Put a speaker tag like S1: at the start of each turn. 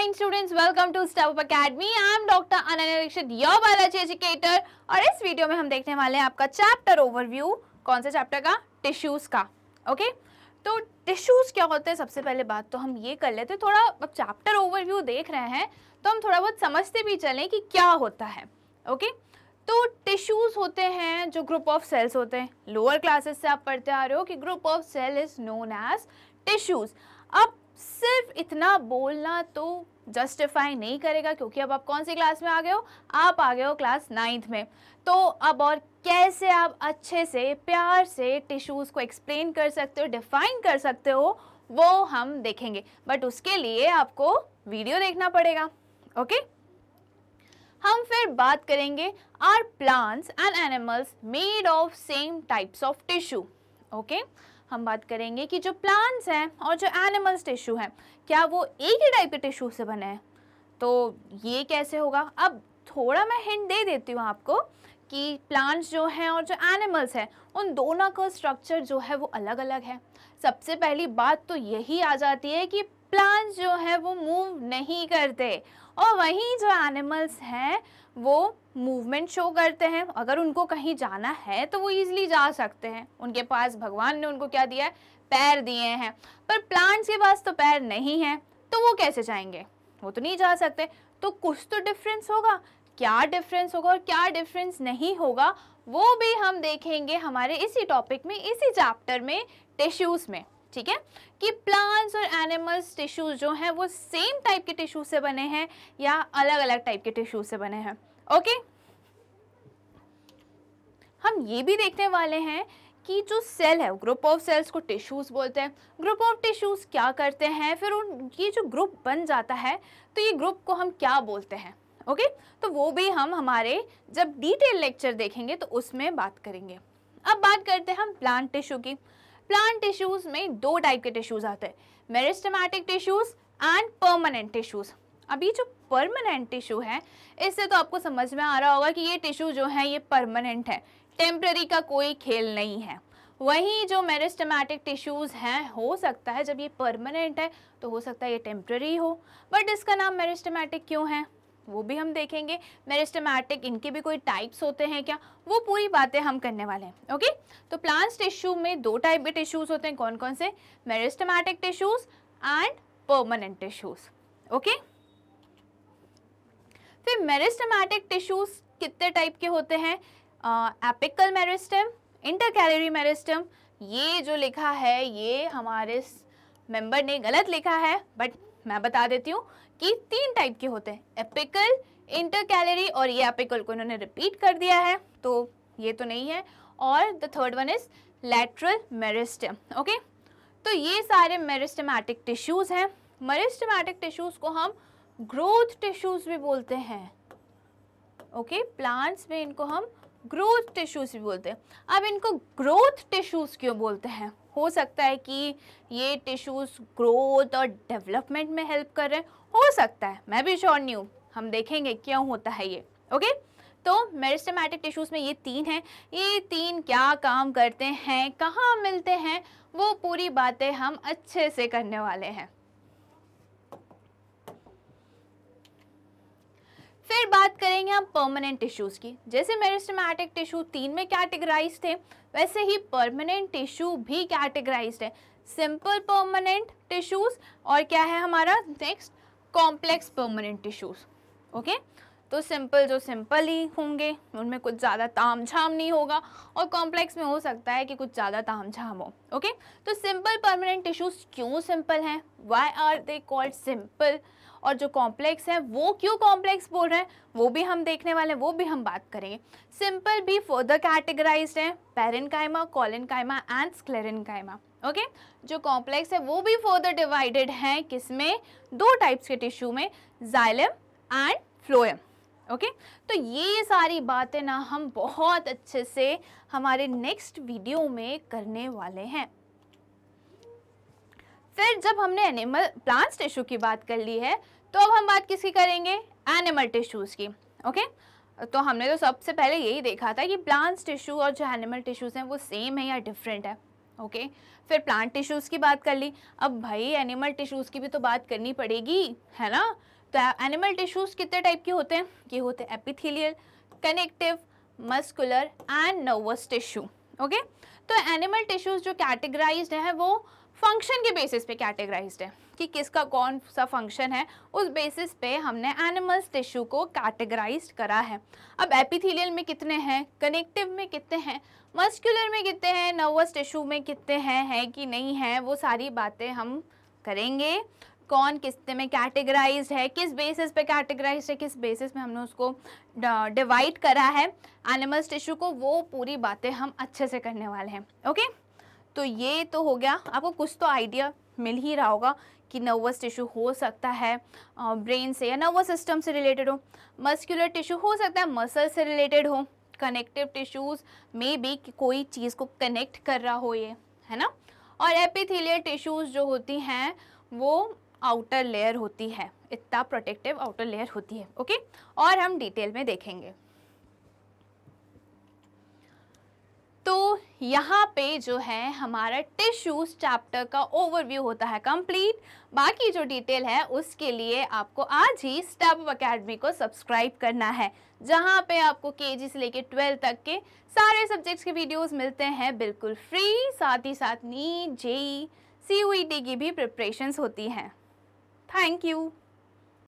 S1: Fine students welcome to Step Up Academy. I am Dr. Ananya Rikshit, your biology educator. और इस video में हम देखने वाले हैं आपका चैप्टर ओवरव्यू कौन से चैप्टर का टिश्यूज का ओके okay? तो टिश्यूज क्या होते हैं सबसे पहले बात तो हम ये कर लेते हैं थोड़ा अब चैप्टर ओवरव्यू देख रहे हैं तो हम थोड़ा बहुत समझते भी चलें कि क्या होता है ओके okay? तो टिश्यूज होते हैं जो ग्रुप ऑफ सेल्स होते हैं लोअर क्लासेस से आप पढ़ते आ रहे हो कि group of cell is known as tissues अब सिर्फ इतना बोलना तो जस्टिफाई नहीं करेगा क्योंकि अब आप कौन सी क्लास में आ गए हो आप आ गए हो क्लास नाइन्थ में तो अब और कैसे आप अच्छे से प्यार से टिश्यूज़ को एक्सप्लेन कर सकते हो डिफाइन कर सकते हो वो हम देखेंगे बट उसके लिए आपको वीडियो देखना पड़ेगा ओके हम फिर बात करेंगे are plants and animals made of same types of tissue okay okay? हम बात करेंगे कि जो प्लांट्स हैं और जो एनिमल्स टिश्यू हैं क्या वो एक ही टाइप के टिश्यू से बने हैं तो ये कैसे होगा अब थोड़ा मैं हिंट दे देती हूँ आपको कि प्लांट्स जो हैं और जो एनिमल्स हैं उन दोनों का स्ट्रक्चर जो है वो अलग अलग है सबसे पहली बात तो यही आ जाती है कि प्लांट्स जो है वो मूव नहीं करते और वहीं जो एनिमल्स हैं वो मूवमेंट शो करते हैं अगर उनको कहीं जाना है तो वो ईजिली जा सकते हैं उनके पास भगवान ने उनको क्या दिया है पैर दिए हैं पर प्लांट्स के पास तो पैर नहीं है तो वो कैसे जाएंगे वो तो नहीं जा सकते तो कुछ तो डिफरेंस होगा क्या डिफरेंस होगा और क्या डिफरेंस नहीं होगा वो भी हम देखेंगे हमारे इसी टॉपिक में इसी चैप्टर में टिश्यूज़ में ठीक है कि प्लांट्स और एनिमल्स टिश्यूज जो हैं वो सेम टाइप के टिश्यू से बने हैं या अलग अलग टाइप के टिश्यू से बने हैं ओके हम ये भी देखने वाले हैं कि जो सेल है ग्रुप ऑफ सेल्स को टिश्यूज़ बोलते हैं ग्रुप ऑफ टिश्यूज़ क्या करते हैं फिर उन ये जो ग्रुप बन जाता है तो ये ग्रुप को हम क्या बोलते हैं ओके तो वो भी हम हमारे जब डिटेल लेक्चर देखेंगे तो उसमें बात करेंगे अब बात करते हैं हम प्लांट टिश्यू की प्लांट टिश्यूज में दो टाइप के टिश्यूज आते हैं meristematic tissues and permanent tissues अभी जो परमानेंट टिश्यू है इससे तो आपको समझ में आ रहा होगा कि ये टिश्यू जो है ये परमानेंट है टेम्प्ररी का कोई खेल नहीं है वहीं जो मेरिस्टमैटिक टिश्यूज़ हैं हो सकता है जब ये परमानेंट है तो हो सकता है ये टेम्प्ररी हो बट इसका नाम मेरिस्टमैटिक क्यों है वो भी हम देखेंगे मेरिस्टमैटिक इनके भी कोई टाइप्स होते हैं क्या वो पूरी बातें हम करने वाले हैं ओके तो प्लांट्स टिश्यू में दो टाइप के टिश्यूज़ होते हैं कौन कौन से meristematic tissues and permanent tissues okay फिर मेरिस्टमैटिक टिश्यूज़ कितने टाइप के होते हैं एपिकल मेरिस्टम इंटरकैलरी मेरिस्टम ये जो लिखा है ये हमारे मेंबर ने गलत लिखा है बट मैं बता देती हूँ कि तीन टाइप के होते हैं एपिकल इंटर कैलरी और ये एपिकल को इन्होंने रिपीट कर दिया है तो ये तो नहीं है और the third one is lateral meristem okay तो ये सारे मेरिस्टमैटिक टिश्यूज़ हैं मेरिस्टमैटिक टिश्यूज़ को हम ग्रोथ टिश्यूज़ भी बोलते हैं ओके okay? प्लांट्स में इनको हम ग्रोथ टिश्यूज़ भी बोलते हैं अब इनको ग्रोथ टिश्यूज़ क्यों बोलते हैं हो सकता है कि ये टिश्यूज़ ग्रोथ और डेवलपमेंट में हेल्प कर रहे हैं हो सकता है मैं भी श्योर नहीं हूँ हम देखेंगे क्यों होता है ये ओके तो मेरिस्टमैटिक टिश्यूज़ में ये तीन हैं ये तीन क्या काम करते हैं कहाँ मिलते हैं वो पूरी बातें हम अच्छे से करने वाले हैं फिर बात करेंगे हम परमानेंट टिश्यूज़ की जैसे मेरिस्टमैटिक टिश्यू तीन में कैटेगराइज थे वैसे ही परमानेंट टिश्यू भी कैटेगराइज है सिंपल परमानेंट टिश्यूज़ और क्या है हमारा next complex permanent tissues okay तो सिंपल जो सिंपल ही होंगे उनमें कुछ ज़्यादा ताम झाम नहीं होगा और कॉम्प्लेक्स में हो सकता है कि कुछ ज़्यादा ताम झाम हो ओके तो सिंपल परमानेंट टिश्यूज़ क्यों सिंपल हैं why are they called simple और जो कॉम्प्लेक्स है वो क्यों कॉम्प्लेक्स बोल रहे हैं वो भी हम देखने वाले हैं वो भी हम बात करेंगे सिंपल भी फर्दर कैटेगराइज है कॉलिन कायमा एंड कायमा ओके जो कॉम्प्लेक्स है वो भी फर्दर डिवाइडेड है किसमें दो टाइप्स के टिश्यू में xylem and phloem okay okay? तो ये सारी बातें ना हम बहुत अच्छे से हमारे नेक्स्ट वीडियो में करने वाले हैं फिर जब हमने एनिमल प्लांट्स टिश्यू की बात कर ली है तो अब हम बात किसकी करेंगे एनिमल टिश्यूज़ की ओके तो हमने तो सबसे पहले यही देखा था कि प्लांट्स टिश्यू और जो एनिमल टिश्यूज़ हैं वो सेम है या डिफरेंट है ओके फिर प्लांट टिश्यूज़ की बात कर ली अब भाई एनिमल टिश्यूज़ की भी तो बात करनी पड़ेगी है ना तो एनिमल टिश्यूज़ कितने टाइप के होते हैं ये होते हैं epithelial connective muscular and nervous tissue okay तो एनिमल टिश्यूज़ जो कैटेगराइज्ड हैं वो फंक्शन के बेसिस पे कैटेगराइज है कि किसका कौन सा फंक्शन है उस बेसिस पे हमने एनिमल्स टिश्यू को कैटेगराइज करा है अब एपिथेलियल में कितने हैं कनेक्टिव में कितने हैं मस्कुलर में कितने हैं नर्वस टिश्यू में कितने हैं है कि नहीं है वो सारी बातें हम करेंगे कौन किसने में कैटेगराइज है किस बेसिस पे कैटेगराइज है किस बेसिस में हमने उसको डिवाइड करा है एनिमल्स टिश्यू को वो पूरी बातें हम अच्छे से करने वाले हैं ओके तो ये तो हो गया आपको कुछ तो आइडिया मिल ही रहा होगा कि नर्वस टिश्यू हो सकता है ब्रेन से या नर्वस सिस्टम से रिलेटेड हो मस्कुलर टिश्यू हो सकता है मसल से रिलेटेड हो कनेक्टिव टिश्यूज़ में भी कोई चीज़ को कनेक्ट कर रहा हो ये है ना और एपिथेलियर टिश्यूज़ जो होती हैं वो आउटर लेयर होती है इतना प्रोटेक्टिव आउटर लेयर होती है ओके और हम डिटेल में देखेंगे यहाँ पे जो है हमारा टिश्यूज चैप्टर का ओवरव्यू होता है कंप्लीट बाकी जो डिटेल है उसके लिए आपको आज ही स्टेप अकेडमी को सब्सक्राइब करना है जहाँ पे आपको के से लेके ट्वेल्थ तक के सारे सब्जेक्ट्स के वीडियोस मिलते हैं बिल्कुल फ्री साथ ही साथ नीट जेई सी e की भी प्रिपरेशंस होती हैं थैंक यू